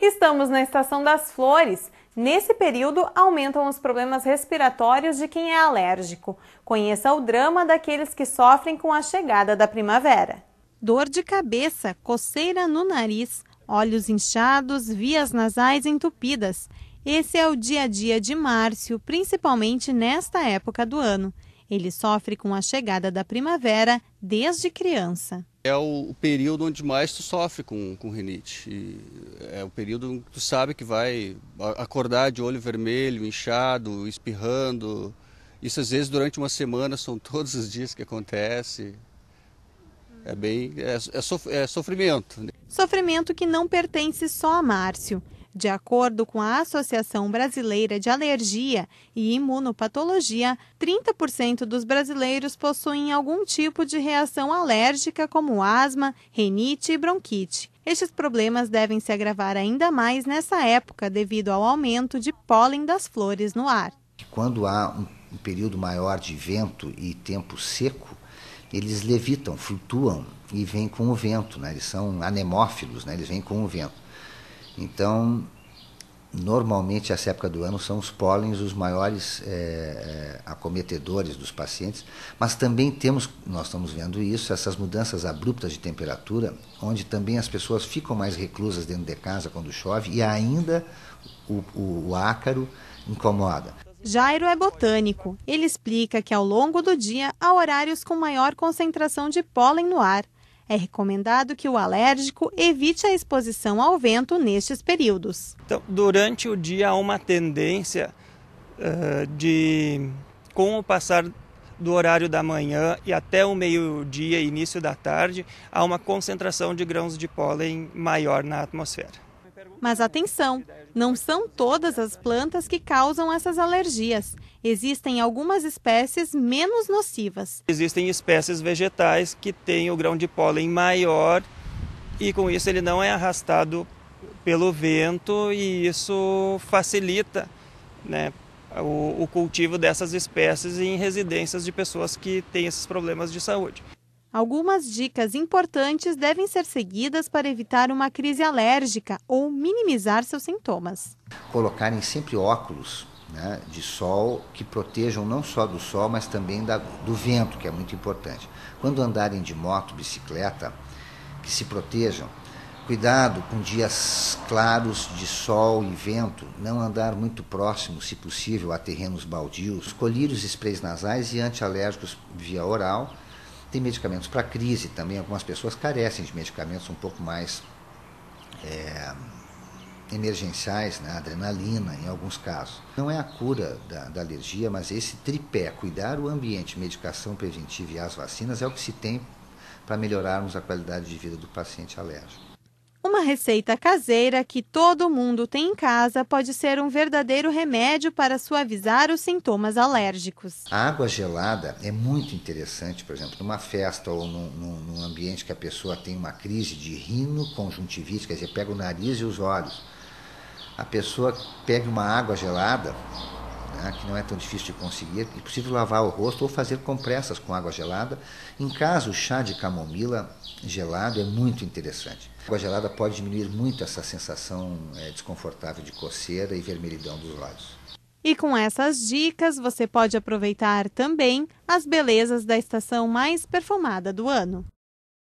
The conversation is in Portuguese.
Estamos na estação das flores. Nesse período, aumentam os problemas respiratórios de quem é alérgico. Conheça o drama daqueles que sofrem com a chegada da primavera. Dor de cabeça, coceira no nariz, olhos inchados, vias nasais entupidas. Esse é o dia a dia de Márcio, principalmente nesta época do ano. Ele sofre com a chegada da primavera desde criança. É o período onde mais tu sofre com, com rinite. E é o período que tu sabe que vai acordar de olho vermelho, inchado, espirrando. Isso às vezes durante uma semana são todos os dias que acontece. É bem. é, é, sof, é sofrimento. Né? Sofrimento que não pertence só a Márcio. De acordo com a Associação Brasileira de Alergia e Imunopatologia, 30% dos brasileiros possuem algum tipo de reação alérgica, como asma, renite e bronquite. Estes problemas devem se agravar ainda mais nessa época devido ao aumento de pólen das flores no ar. Quando há um período maior de vento e tempo seco, eles levitam, flutuam e vêm com o vento, né? eles são anemófilos, né? eles vêm com o vento. Então, normalmente essa época do ano são os pólens os maiores é, acometedores dos pacientes, mas também temos, nós estamos vendo isso, essas mudanças abruptas de temperatura, onde também as pessoas ficam mais reclusas dentro de casa quando chove e ainda o, o, o ácaro incomoda. Jairo é botânico. Ele explica que ao longo do dia há horários com maior concentração de pólen no ar. É recomendado que o alérgico evite a exposição ao vento nestes períodos. Então, durante o dia há uma tendência uh, de, com o passar do horário da manhã e até o meio-dia, início da tarde, há uma concentração de grãos de pólen maior na atmosfera. Mas atenção, não são todas as plantas que causam essas alergias. Existem algumas espécies menos nocivas. Existem espécies vegetais que têm o grão de pólen maior e com isso ele não é arrastado pelo vento e isso facilita né, o, o cultivo dessas espécies em residências de pessoas que têm esses problemas de saúde. Algumas dicas importantes devem ser seguidas para evitar uma crise alérgica ou minimizar seus sintomas. Colocarem sempre óculos né, de sol que protejam não só do sol, mas também da, do vento, que é muito importante. Quando andarem de moto, bicicleta, que se protejam. Cuidado com dias claros de sol e vento, não andar muito próximo, se possível, a terrenos baldios, colher os sprays nasais e antialérgicos via oral tem medicamentos para crise também, algumas pessoas carecem de medicamentos um pouco mais é, emergenciais, né? adrenalina em alguns casos. Não é a cura da, da, alergia, mas esse tripé, cuidar o ambiente, medicação preventiva e as vacinas é o que se tem para melhorarmos a qualidade de vida do paciente alérgico. Uma receita caseira que todo mundo tem em casa pode ser um verdadeiro remédio para suavizar os sintomas alérgicos. A água gelada é muito interessante, por exemplo, numa festa ou num, num, num ambiente que a pessoa tem uma crise de rino conjuntivite, quer dizer, pega o nariz e os olhos. A pessoa pega uma água gelada né, que não é tão difícil de conseguir. É possível lavar o rosto ou fazer compressas com água gelada. Em caso, o chá de camomila gelado é muito interessante. A água gelada pode diminuir muito essa sensação é, desconfortável de coceira e vermelhidão dos lábios. E com essas dicas, você pode aproveitar também as belezas da estação mais perfumada do ano.